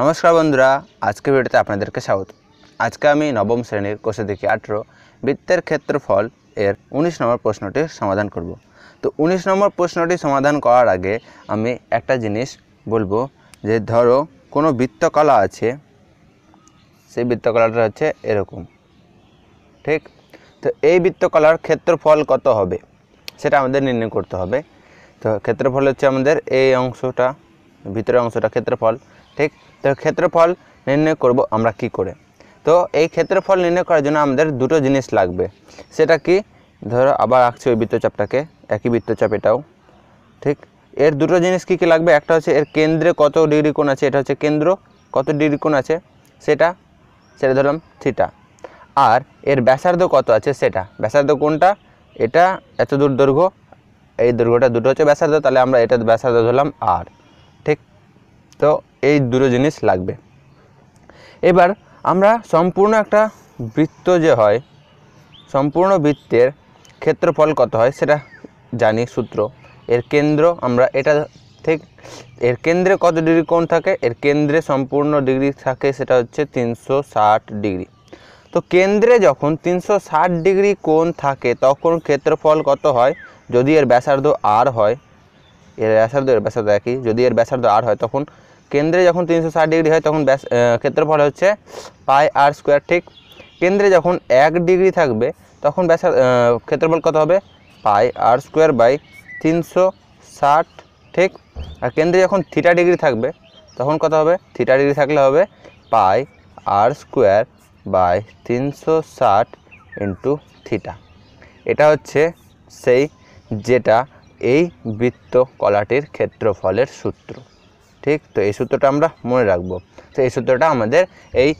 নমস্কার বন্ধুরা আজকের ভিডিওতে আপনাদেরকে স্বাগত আজকে আমি নবম শ্রেণীর কোষে দেখি আঠেরো বৃত্তের ক্ষেত্রফল এর ১৯ নম্বর প্রশ্নটি সমাধান করব তো ১৯ নম্বর প্রশ্নটি সমাধান করার আগে আমি একটা জিনিস বলবো যে ধরো কোনো বৃত্তকলা আছে সেই বৃত্তকলাটা হচ্ছে এরকম ঠিক তো এই বৃত্তকলার ক্ষেত্রফল কত হবে সেটা আমাদের নির্ণয় করতে হবে তো ক্ষেত্রফল হচ্ছে আমাদের এই অংশটা ভিতরের অংশটা ক্ষেত্রফল ঠিক তো ক্ষেত্রফল নির্ণয় করব আমরা কি করে তো এই ক্ষেত্রফল নির্ণয় করার জন্য আমাদের দুটো জিনিস লাগবে সেটা কি ধরো আবার আঁকছি ওই বৃত্তচাপটাকে একই বৃত্তচাপ এটাও ঠিক এর দুটো জিনিস কী কী লাগবে একটা হচ্ছে এর কেন্দ্রে কত ডিগ্রি কোণ আছে এটা হচ্ছে কেন্দ্র কত ডিগ্রি কোণ আছে সেটা সেটা ধরলাম থিটা আর এর ব্যাসার্ধ কত আছে সেটা ব্যাসার্ধ কোনটা এটা এত দূর দৈর্ঘ্য এই দৈর্ঘ্যটা দুটো হচ্ছে ব্যাসার্ধ তাহলে আমরা এটা ব্যাসার্ধ ধরলাম আর তো এই দুটো জিনিস লাগবে এবার আমরা সম্পূর্ণ একটা বৃত্ত যে হয় সম্পূর্ণ বৃত্তের ক্ষেত্রফল কত হয় সেটা জানি সূত্র এর কেন্দ্র আমরা এটা ঠিক এর কেন্দ্রে কত ডিগ্রি কোণ থাকে এর কেন্দ্রে সম্পূর্ণ ডিগ্রি থাকে সেটা হচ্ছে তিনশো ডিগ্রি তো কেন্দ্রে যখন তিনশো ডিগ্রি কোণ থাকে তখন ক্ষেত্রফল কত হয় যদি এর ব্যাসার্ধ আর হয় এর ব্যাসার্ধ এর ব্যাসার্ধ একই যদি এর ব্যাসার্ধ আর হয় তখন কেন্দ্রে যখন তিনশো ষাট ডিগ্রি হয় তখন ব্যাস ক্ষেত্রফল হচ্ছে পাই আর স্কোয়ার ঠিক কেন্দ্রে যখন এক ডিগ্রি থাকবে তখন ব্যাস ক্ষেত্রফল কত হবে পাই আর স্কোয়ার বাই তিনশো ষাট ঠিক আর কেন্দ্রে যখন থিটা ডিগ্রি থাকবে তখন কত হবে থিটা ডিগ্রি থাকলে হবে পাই আর স্কোয়ার বাই তিনশো ষাট ইন্টু থিটা এটা হচ্ছে সেই যেটা এই বৃত্ত কলাটির ক্ষেত্রফলের সূত্র ঠিক তো এই সূত্রটা আমরা মনে রাখবো তো এই সূত্রটা আমাদের এই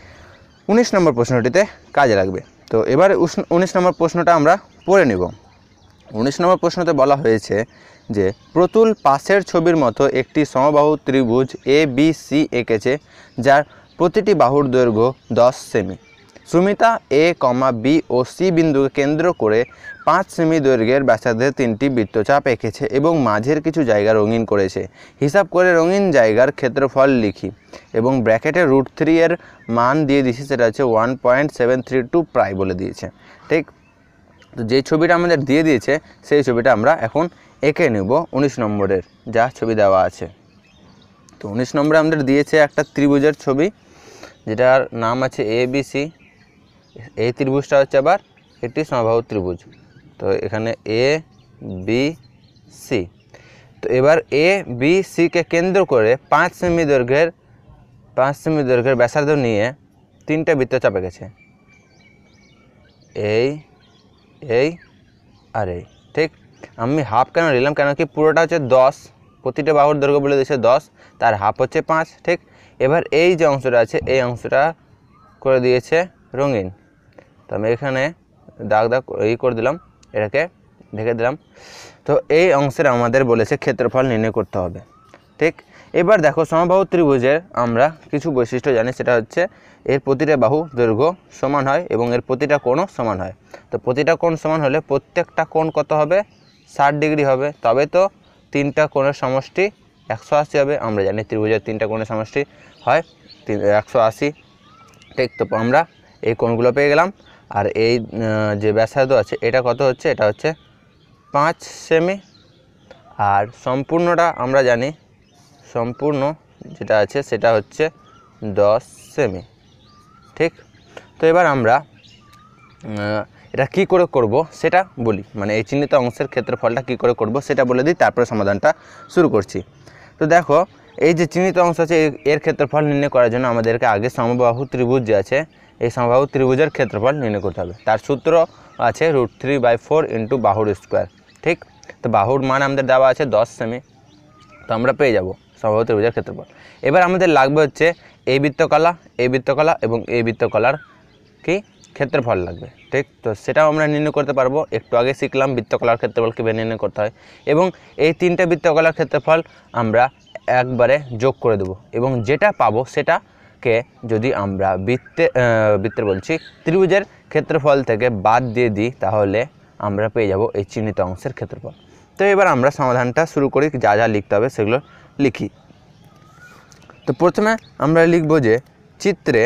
উনিশ নম্বর প্রশ্নটিতে কাজে লাগবে তো এবার উনিশ নম্বর প্রশ্নটা আমরা পড়ে নিব উনিশ নম্বর প্রশ্নতে বলা হয়েছে যে প্রতুল পাশের ছবির মতো একটি সমবাহু ত্রিভুজ এ বি সি এঁকেছে যার প্রতিটি বাহুর দৈর্ঘ্য দশ সেমি সুমিতা এ কমা বি ও সি বিন্দুকে কেন্দ্র করে পাঁচ সেমি দৈর্ঘ্যের ব্যাসার্ধে তিনটি বৃত্তচাপ এঁকেছে এবং মাঝের কিছু জায়গা রঙিন করেছে হিসাব করে রঙিন জায়গার ক্ষেত্রফল লিখি এবং ব্র্যাকেটে রুট থ্রি এর মান দিয়ে দিয়েছি সেটা হচ্ছে one point seven three two প্রায় বলে দিয়েছে ঠিক তো যে ছবিটা আমাদের দিয়ে দিয়েছে সেই ছবিটা আমরা এখন এঁকে নেব উনিশ নম্বরের যা ছবি দেওয়া আছে তো উনিশ নম্বরে আমাদের দিয়েছে একটা ত্রিভুজের ছবি যেটার নাম আছে এ বি সি এই ত্রিভুজটা হচ্ছে আবার একটি সমবাহু ত্রিভুজ তো এখানে এ বি সি তো এবার এ বি সিকে কেন্দ্র করে পাঁচ সেমি দৈর্ঘ্যের পাঁচ সেমি দৈর্ঘ্যের ব্যাসার্ধ নিয়ে তিনটা বৃত্ত চাপে গেছে এই এই আর এই ঠিক আমি হাফ কেন নিলাম কেন কি পুরোটা হচ্ছে দশ প্রতিটা বাহুর দৈর্ঘ্য বলে দিয়েছে দশ তার হাফ হচ্ছে পাঁচ ঠিক এবার এই যে অংশটা আছে এই অংশটা করে দিয়েছে রঙিন তো আমি এখানে দাগ দাগ ই করে দিলাম এটাকে ঢেকে দিলাম তো এই অংশের আমাদের বলেছে ক্ষেত্রফল নির্ণয় করতে হবে ঠিক এবার দেখো সমবাহু ত্রিভুজের আমরা কিছু বৈশিষ্ট্য জানি সেটা হচ্ছে এর প্রতিটা বাহু দৈর্ঘ্য সমান হয় এবং এর প্রতিটা কোণও সমান হয় তো প্রতিটা কোণ সমান হলে প্রত্যেকটা কোণ কত হবে ষাট ডিগ্রি হবে তবে তো তিনটা কোণের সমষ্টি একশো আশি হবে আমরা জানি ত্রিভুজের তিনটা কোণের সমষ্টি হয় একশো আশি ঠিক তো আমরা এই কোণগুলো পেয়ে গেলাম আর এই যে ব্যাসার্ধ আছে এটা কত হচ্ছে এটা হচ্ছে পাঁচ সেমি আর সম্পূর্ণটা আমরা জানি সম্পূর্ণ যেটা আছে সেটা হচ্ছে দশ সেমি ঠিক তো এবার আমরা এটা কি করে করব সেটা বলি মানে এই চিহ্নিত অংশের ক্ষেত্রফলটা কি করে করব সেটা বলে দিই তারপরে সমাধানটা শুরু করছি তো দেখো এই যে চিহ্নিত অংশ আছে এর ক্ষেত্রফল নির্ণয় করার জন্য আমাদেরকে আগে সমবাহু ত্রিভুজ যে আছে এই সমবাহু ত্রিভুজের ক্ষেত্রফল নির্ণয় করতে হবে তার সূত্র আছে root three by four into বাহুর স্কোয়ার ঠিক তো বাহুর মান আমাদের দেওয়া আছে দশ সেমি তো আমরা পেয়ে যাব সমবাহু ত্রিভুজের ক্ষেত্রফল এবার আমাদের লাগবে হচ্ছে এই বৃত্তকলা এই বৃত্তকলা এবং এই বৃত্তকলার কি ক্ষেত্রফল লাগবে ঠিক তো সেটাও আমরা নির্ণয় করতে পারবো একটু আগে শিখলাম বৃত্তকলার ক্ষেত্রফল কীভাবে নির্ণয় করতে হয় এবং এই তিনটে বৃত্তকলার ক্ষেত্রফল আমরা একবারে যোগ করে দেব এবং যেটা পাবো সেটা কে যদি আমরা বৃত্তে বৃত্তের বলছি ত্রিভুজের ক্ষেত্রফল থেকে বাদ দিয়ে দিই তাহলে আমরা পেয়ে যাব এই চিহ্নিত অংশের ক্ষেত্রফল তো এবার আমরা সমাধানটা শুরু করি যা যা লিখতে হবে সেগুলো লিখি তো প্রথমে আমরা লিখব যে চিত্রে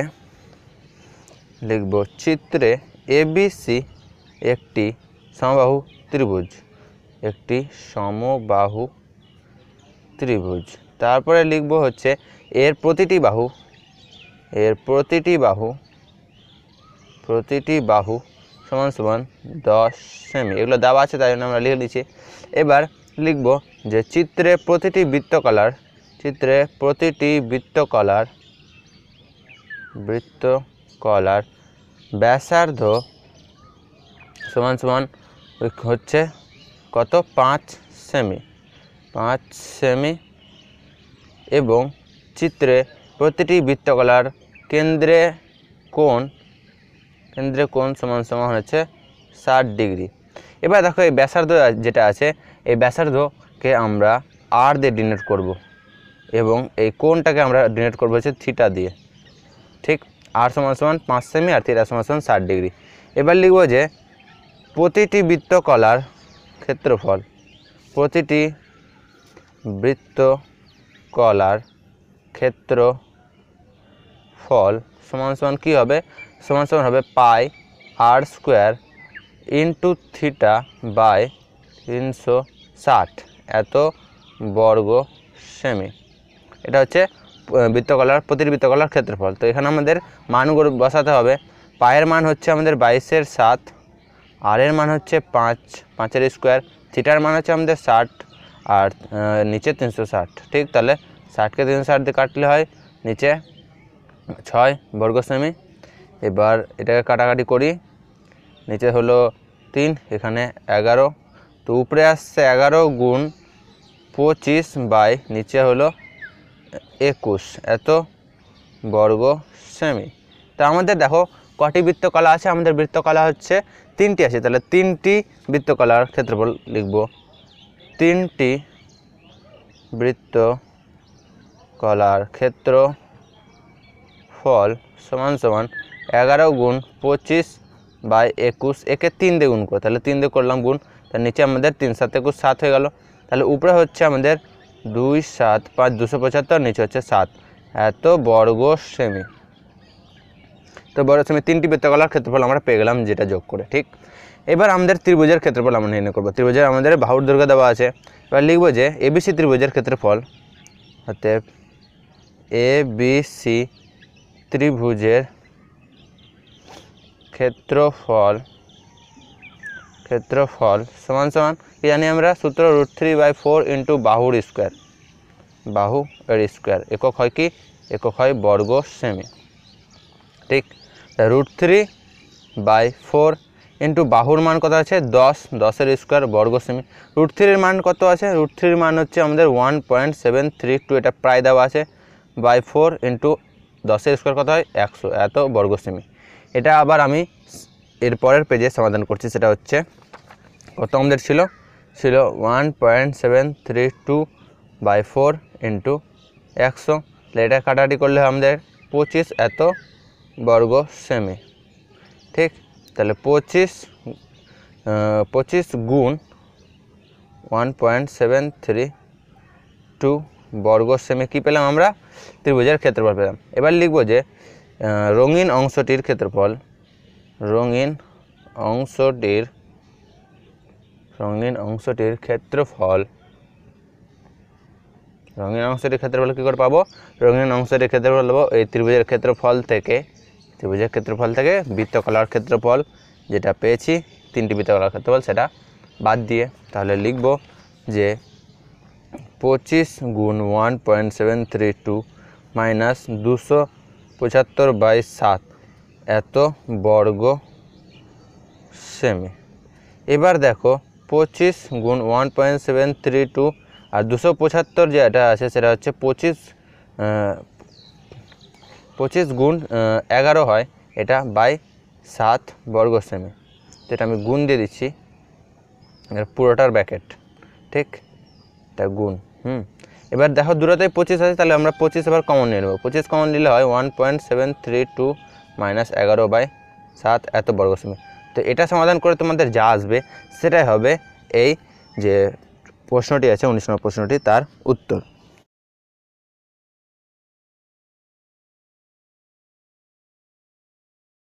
লিখব চিত্রে এবিসি একটি সমবাহু ত্রিভুজ একটি সমবাহু ত্রিভুজ তারপরে লিখব হচ্ছে এর প্রতিটি বাহু এর প্রতিটি বাহু প্রতিটি বাহু সমান সমান দশ সেমি এগুলো দেওয়া আছে তাই জন্য আমরা লিখে দিচ্ছি এবার লিখব যে চিত্রে প্রতিটি বৃত্তকলার চিত্রে প্রতিটি বৃত্তকলার বৃত্তকলার ব্যাসার্ধ সমান সমান হচ্ছে কত পাঁচ সেমি পাঁচ সেমি এবং চিত্রে প্রতিটি বৃত্তকলার কেন্দ্রে কোণ কেন্দ্রে কোণ সমান সমান হচ্ছে ষাট ডিগ্রি এবার দেখো এই ব্যাসার্ধ যেটা আছে এই ব্যাসার্ধকে আমরা আর দিয়ে ডিনোট করব। এবং এই কোণটাকে আমরা ডিনোট করবো হচ্ছে থিটা দিয়ে ঠিক আর সমান সমান পাঁচ সেমি আর থিটা সমান সমান ষাট ডিগ্রি এবার লিখব যে প্রতিটি বৃত্তকলার ক্ষেত্রফল প্রতিটি বৃত্তকলার ক্ষেত্র ফল সমান সমান কী হবে সমান সমান হবে pi R square into theta by তিনশো ষাট এত বর্গ সেমি এটা হচ্ছে বৃত্তকলার প্রতিটি বৃত্তকলার ক্ষেত্রফল তো এখানে আমাদের মানগুলো বসাতে হবে পায়ের মান হচ্ছে আমাদের বাইশের সাত আরের মান হচ্ছে পাঁচ পাঁচের স্কোয়ার থিটার মান হচ্ছে আমাদের ষাট আর নিচে তিনশো ষাট ঠিক তাহলে ষাটকে তিনশো ষাট দিয়ে কাটলে হয় নিচে ছয় বর্গ সেমি এবার এটাকে কাটাকাটি করি নিচে হলো তিন এখানে এগারো তো উপরে আসছে এগারো গুণ পঁচিশ বাই নিচে হলো একুশ এত বর্গ সেমি তা আমাদের দেখো কটি বৃত্তকলা আছে আমাদের বৃত্তকলা হচ্ছে তিনটি আছে তাহলে তিনটি বৃত্তকলার ক্ষেত্রফল লিখব তিনটি বৃত্ত কলার ক্ষেত্র ফল সমান সমান এগারো গুণ পঁচিশ বাই একুশ একে তিন দিয়ে গুণ করো তাহলে তিন দিয়ে করলাম গুণ তার নিচে আমাদের তিন সাত একুশ সাত হয়ে গেল তাহলে উপরে হচ্ছে আমাদের দুই সাত পাঁচ দুশো পঁচাত্তর নিচে হচ্ছে সাত এত বর্গ সেমি তো বড় সেমি তিনটি বৃত্তকলার ক্ষেত্রফল আমরা পেয়ে গেলাম যেটা যোগ করে ঠিক এবার আমাদের ত্রিভুজের ক্ষেত্রফল আমরা নির্ণয় করবো ত্রিভুজের আমাদের বাহুর দুর্গা দেওয়া আছে এবার লিখবো যে এবিসি ত্রিভুজের ক্ষেত্রফল হতে এ বি সি ত্রিভুজের ক্ষেত্রফল ক্ষেত্রফল সমান সমান কি জানি আমরা সূত্র root three by four into বাহুর স্কোয়ার বাহু এর স্কোয়ার একক হয় কি একক হয় বর্গ সেমি ঠিক root three by four into বাহুর মান কত আছে দশ দশের স্কোয়ার বর্গ সেমি রুট থ্রির মান কত আছে রুট থ্রির মান হচ্ছে আমাদের one point seven three two এটা প্রায় দেওয়া আছে বাই ফোর ইন্টু দশের স্কোয়ার কত হয় একশো এত বর্গ সেমি এটা আবার আমি এরপরের পেজে সমাধান করছি সেটা হচ্ছে কত আমাদের ছিল ছিল one point seven three two by four into একশো এটা কাটাকাটি করলে আমাদের পঁচিশ এত বর্গ সেমি ঠিক তাহলে পঁচিশ পঁচিশ গুণ one point seven three two বর্গ সেমে কী পেলাম আমরা ত্রিভুজের ক্ষেত্রফল পেলাম এবার লিখব যে রঙিন অংশটির ক্ষেত্রফল রঙিন অংশটির রঙিন অংশটির ক্ষেত্রফল রঙিন অংশটির ক্ষেত্রফল কী করে পাবো রঙিন অংশটির ক্ষেত্রফল পাবো এই ত্রিভুজের ক্ষেত্রফল থেকে ত্রিভুজের ক্ষেত্রফল থেকে বৃত্তকলার ক্ষেত্রফল যেটা পেয়েছি তিনটি বৃত্তকলার ক্ষেত্রফল সেটা বাদ দিয়ে তাহলে লিখব যে পঁচিশ গুণ one point seven three two minus দুশো পঁচাত্তর বাই সাত এত বর্গ সেমি এবার দেখো পঁচিশ গুণ one point seven three two আর দুশো পঁচাত্তর যেটা আছে সেটা হচ্ছে পঁচিশ পঁচিশ গুণ এগারো হয় এটা বাই সাত বর্গ সেমি যেটা আমি গুণ দিয়ে দিচ্ছি পুরোটার ব্যাকেট ঠিক তা গুণ হুম এবার দেখো দূরতে পঁচিশ আছে তাহলে আমরা পঁচিশ এবার কমন নিয়ে নেবো পঁচিশ কমন নিলে হয় one point seven three two minus এগারো বাই সাত এত বর্গ সেমি তো এটা সমাধান করে তোমাদের যা আসবে সেটাই হবে এই যে প্রশ্নটি আছে উনিশ নম্বর প্রশ্নটি তার উত্তর